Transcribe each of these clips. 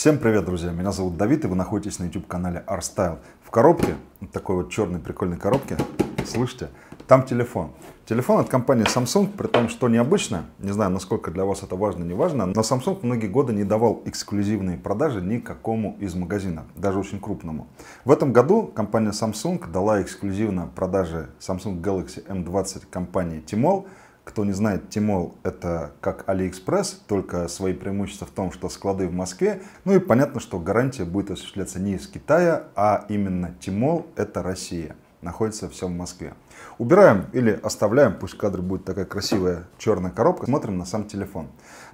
Всем привет, друзья! Меня зовут Давид, и вы находитесь на YouTube-канале R-Style. В коробке, вот такой вот черной прикольной коробке, слышите, там телефон. Телефон от компании Samsung, при том, что необычно, не знаю, насколько для вас это важно, не важно, но Samsung многие годы не давал эксклюзивные продажи никакому из магазинов, даже очень крупному. В этом году компания Samsung дала эксклюзивно продажи Samsung Galaxy M20 компании Tmall – кто не знает, Тимол это как Алиэкспресс, только свои преимущества в том, что склады в Москве. Ну и понятно, что гарантия будет осуществляться не из Китая, а именно Тимол это Россия. Находится все в Москве. Убираем или оставляем, пусть кадр будет такая красивая черная коробка. Смотрим на сам телефон.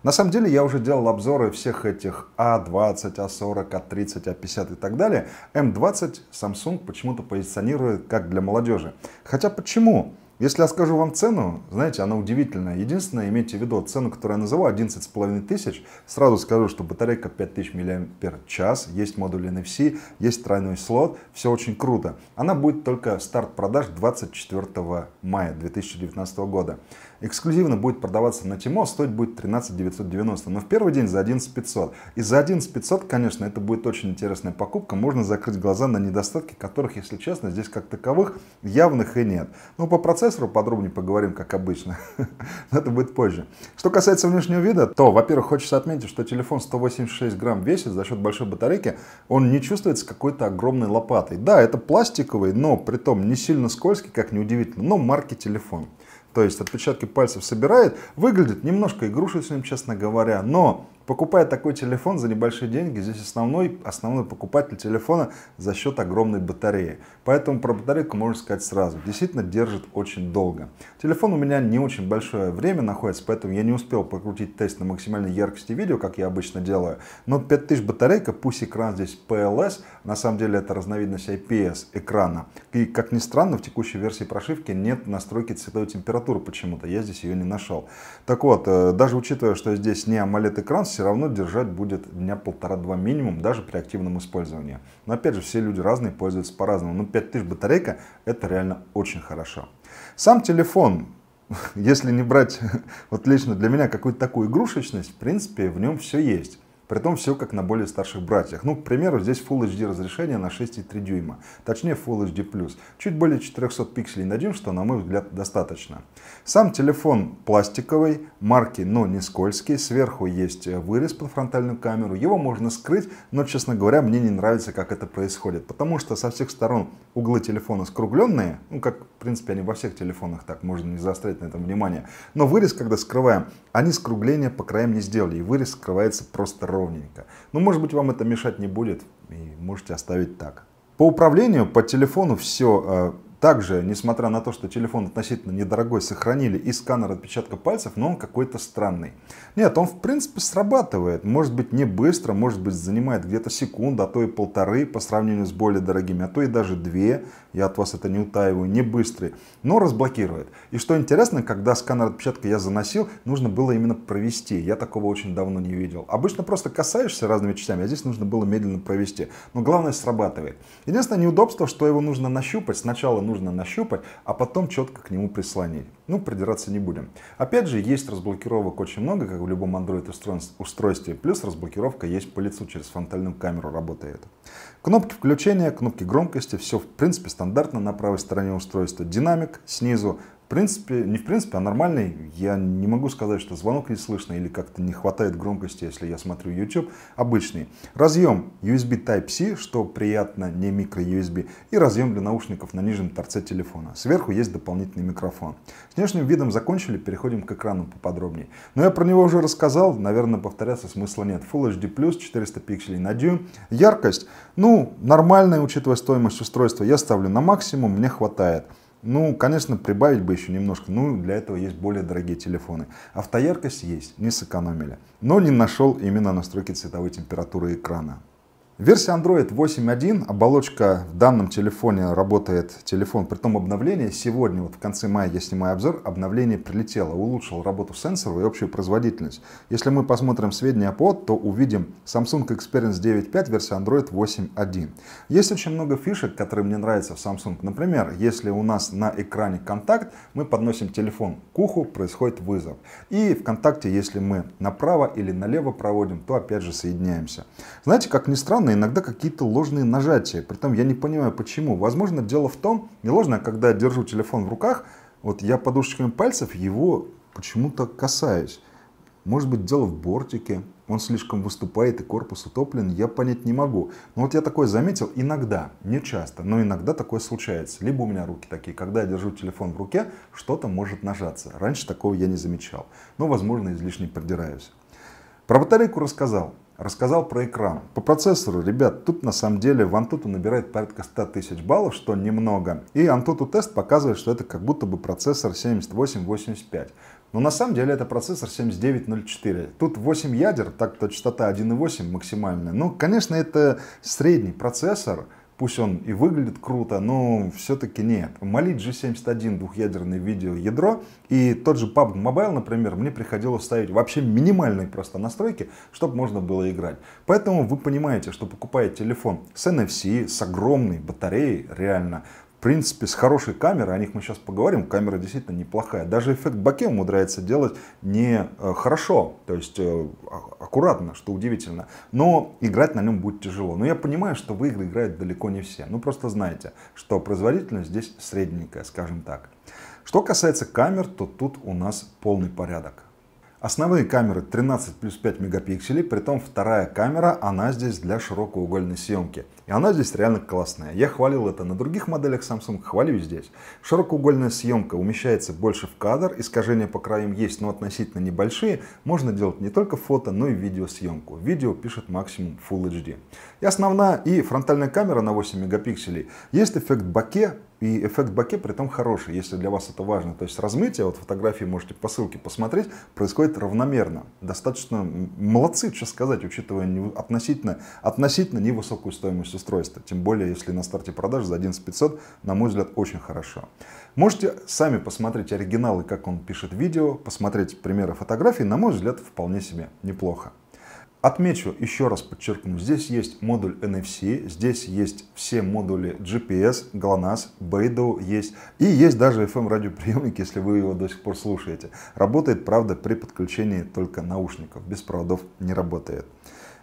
На самом деле я уже делал обзоры всех этих А20, А40, А30, А50 и так далее. М20 Samsung почему-то позиционирует как для молодежи. Хотя Почему? Если я скажу вам цену, знаете, она удивительная. Единственное, имейте в виду, цену, которую я назову, с половиной тысяч, сразу скажу, что батарейка 5000 мАч, есть модуль NFC, есть тройной слот, все очень круто. Она будет только старт продаж 24 мая 2019 года. Эксклюзивно будет продаваться на Тимо, стоить будет 13 990, но в первый день за 11 500. И за 11 500, конечно, это будет очень интересная покупка, можно закрыть глаза на недостатки, которых, если честно, здесь как таковых явных и нет. Но ну, по процессору подробнее поговорим, как обычно, но это будет позже. Что касается внешнего вида, то, во-первых, хочется отметить, что телефон 186 грамм весит за счет большой батарейки, он не чувствуется какой-то огромной лопатой. Да, это пластиковый, но при том не сильно скользкий, как неудивительно, но марки телефон то есть отпечатки пальцев собирает, выглядит немножко игрушечным, честно говоря, но Покупая такой телефон за небольшие деньги, здесь основной, основной покупатель телефона за счет огромной батареи. Поэтому про батарейку можно сказать сразу. Действительно держит очень долго. Телефон у меня не очень большое время находится, поэтому я не успел прокрутить тест на максимальной яркости видео, как я обычно делаю. Но 5000 батарейка, пусть экран здесь PLS, на самом деле это разновидность IPS экрана. И как ни странно, в текущей версии прошивки нет настройки цветовой температуры почему-то. Я здесь ее не нашел. Так вот, э, даже учитывая, что здесь не AMOLED экран все равно держать будет дня полтора-два минимум, даже при активном использовании. Но опять же, все люди разные, пользуются по-разному. Но ну, 5000 батарейка это реально очень хорошо. Сам телефон, если не брать вот лично для меня какую-то такую игрушечность, в принципе, в нем все есть. При Притом все как на более старших братьях. Ну, к примеру, здесь Full HD разрешение на 6,3 дюйма, точнее Full HD+. Чуть более 400 пикселей на что, на мой взгляд, достаточно. Сам телефон пластиковый, марки, но не скользкий. Сверху есть э, вырез под фронтальную камеру. Его можно скрыть, но, честно говоря, мне не нравится, как это происходит. Потому что со всех сторон углы телефона скругленные. Ну, как, в принципе, они во всех телефонах так, можно не заострять на этом внимание. Но вырез, когда скрываем, они скругления по краям не сделали. И вырез скрывается просто ровненько. Но ну, может быть вам это мешать не будет и можете оставить так. По управлению по телефону все э, также, несмотря на то, что телефон относительно недорогой, сохранили и сканер отпечатка пальцев, но он какой-то странный. Нет, он в принципе срабатывает. Может быть не быстро, может быть занимает где-то секунду, а то и полторы по сравнению с более дорогими, а то и даже две. Я от вас это не утаиваю, не быстрый, но разблокирует. И что интересно, когда сканер отпечатка я заносил, нужно было именно провести. Я такого очень давно не видел. Обычно просто касаешься разными частями, а здесь нужно было медленно провести. Но главное срабатывает. Единственное неудобство, что его нужно нащупать сначала нужно нащупать, а потом четко к нему прислонить. Ну, придираться не будем. Опять же, есть разблокировок очень много, как в любом Android устройстве, плюс разблокировка есть по лицу, через фронтальную камеру работает. Кнопки включения, кнопки громкости, все в принципе стандартно на правой стороне устройства. Динамик снизу, в принципе, не в принципе, а нормальный. Я не могу сказать, что звонок не слышно или как-то не хватает громкости, если я смотрю YouTube. Обычный. Разъем USB Type-C, что приятно, не микро usb И разъем для наушников на нижнем торце телефона. Сверху есть дополнительный микрофон. С внешним видом закончили, переходим к экрану поподробнее. Но я про него уже рассказал, наверное, повторяться смысла нет. Full HD+, 400 пикселей на дюйм. Яркость, ну, нормальная, учитывая стоимость устройства, я ставлю на максимум, мне хватает. Ну, конечно, прибавить бы еще немножко. Ну, для этого есть более дорогие телефоны. Автояркость есть, не сэкономили. Но не нашел именно настройки цветовой температуры экрана. Версия Android 8.1, оболочка в данном телефоне работает, телефон при том обновление сегодня, вот в конце мая я снимаю обзор, обновление прилетело, улучшило работу сенсора и общую производительность. Если мы посмотрим сведения по, то увидим Samsung Experience 9.5, версия Android 8.1. Есть очень много фишек, которые мне нравятся в Samsung. Например, если у нас на экране контакт, мы подносим телефон к уху, происходит вызов. И в контакте, если мы направо или налево проводим, то опять же соединяемся. Знаете, как ни странно, странные иногда какие-то ложные нажатия. Притом я не понимаю, почему. Возможно, дело в том, не ложное, а когда я держу телефон в руках, вот я подушечками пальцев его почему-то касаюсь. Может быть, дело в бортике, он слишком выступает и корпус утоплен, я понять не могу. Но вот я такое заметил иногда, не часто, но иногда такое случается. Либо у меня руки такие, когда я держу телефон в руке, что-то может нажаться. Раньше такого я не замечал, но, возможно, излишне придираюсь. Про батарейку рассказал рассказал про экран. По процессору, ребят, тут на самом деле в Antutu набирает порядка 100 тысяч баллов, что немного. И Antutu тест показывает, что это как будто бы процессор 7885. Но на самом деле это процессор 7904. Тут 8 ядер, так-то частота 1.8 максимальная. Ну, конечно, это средний процессор, пусть он и выглядит круто, но все-таки нет. Молить G71 двухъядерное видеоядро и тот же PUBG Mobile, например, мне приходилось ставить вообще минимальные просто настройки, чтобы можно было играть. Поэтому вы понимаете, что покупая телефон с NFC, с огромной батареей, реально, в принципе, с хорошей камерой, о них мы сейчас поговорим, камера действительно неплохая. Даже эффект боке умудряется делать не э, хорошо, то есть э, аккуратно, что удивительно. Но играть на нем будет тяжело. Но я понимаю, что в игры играют далеко не все. Ну просто знаете, что производительность здесь средненькая, скажем так. Что касается камер, то тут у нас полный порядок. Основные камеры 13 плюс 5 мегапикселей, притом вторая камера, она здесь для широкоугольной съемки. И она здесь реально классная. Я хвалил это на других моделях Samsung, хвалю здесь. Широкоугольная съемка умещается больше в кадр, искажения по краям есть, но относительно небольшие. Можно делать не только фото, но и видеосъемку. Видео пишет максимум Full HD. И основная и фронтальная камера на 8 мегапикселей. Есть эффект боке, и эффект боке при этом хороший, если для вас это важно. То есть размытие, вот фотографии можете по ссылке посмотреть, происходит равномерно. Достаточно молодцы, что сказать, учитывая относительно, относительно невысокую стоимость устройства. Тем более, если на старте продаж за 11 500, на мой взгляд, очень хорошо. Можете сами посмотреть оригиналы, как он пишет видео, посмотреть примеры фотографий, на мой взгляд, вполне себе неплохо. Отмечу, еще раз подчеркну, здесь есть модуль NFC, здесь есть все модули GPS, GLONASS, Beidou есть, и есть даже FM-радиоприемник, если вы его до сих пор слушаете. Работает, правда, при подключении только наушников, без проводов не работает.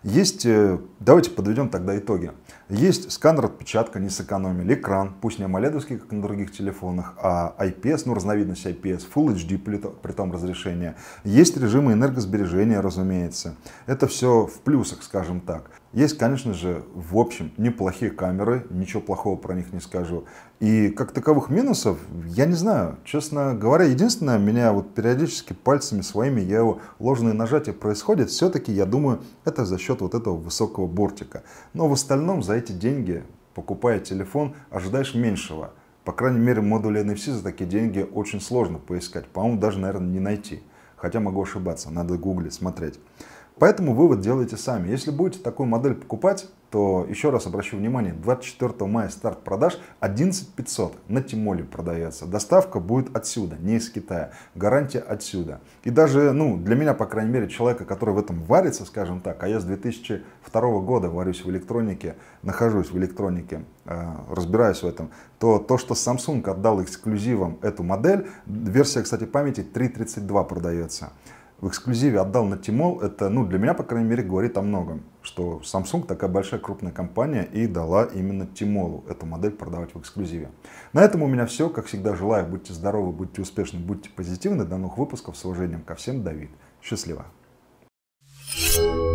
Есть, э, давайте подведем тогда итоги. Есть сканер отпечатка, не сэкономили. Экран, пусть не amoled как на других телефонах, а IPS, ну разновидность IPS, Full HD при, при том разрешение. Есть режимы энергосбережения, разумеется. Это все в плюсах, скажем так. Есть, конечно же, в общем, неплохие камеры, ничего плохого про них не скажу. И как таковых минусов, я не знаю. Честно говоря, единственное, меня вот периодически пальцами своими я его ложные нажатия происходит, все-таки, я думаю, это за счет вот этого высокого бортика. Но в остальном, за за эти деньги, покупая телефон, ожидаешь меньшего. По крайней мере, модули NFC за такие деньги очень сложно поискать. По-моему, даже, наверное, не найти. Хотя могу ошибаться, надо гуглить, смотреть. Поэтому вывод делайте сами. Если будете такую модель покупать, то еще раз обращу внимание, 24 мая старт продаж 11 500 на Тимоле продается. Доставка будет отсюда, не из Китая. Гарантия отсюда. И даже, ну, для меня, по крайней мере, человека, который в этом варится, скажем так, а я с 2002 года варюсь в электронике, нахожусь в электронике, э, разбираюсь в этом, то то, что Samsung отдал эксклюзивом эту модель, версия, кстати, памяти 332 продается в эксклюзиве отдал на Тимол, это, ну, для меня, по крайней мере, говорит о многом, что Samsung такая большая крупная компания и дала именно Тимолу эту модель продавать в эксклюзиве. На этом у меня все. Как всегда, желаю, будьте здоровы, будьте успешны, будьте позитивны. До новых выпусков. С уважением ко всем, Давид. Счастливо. thank you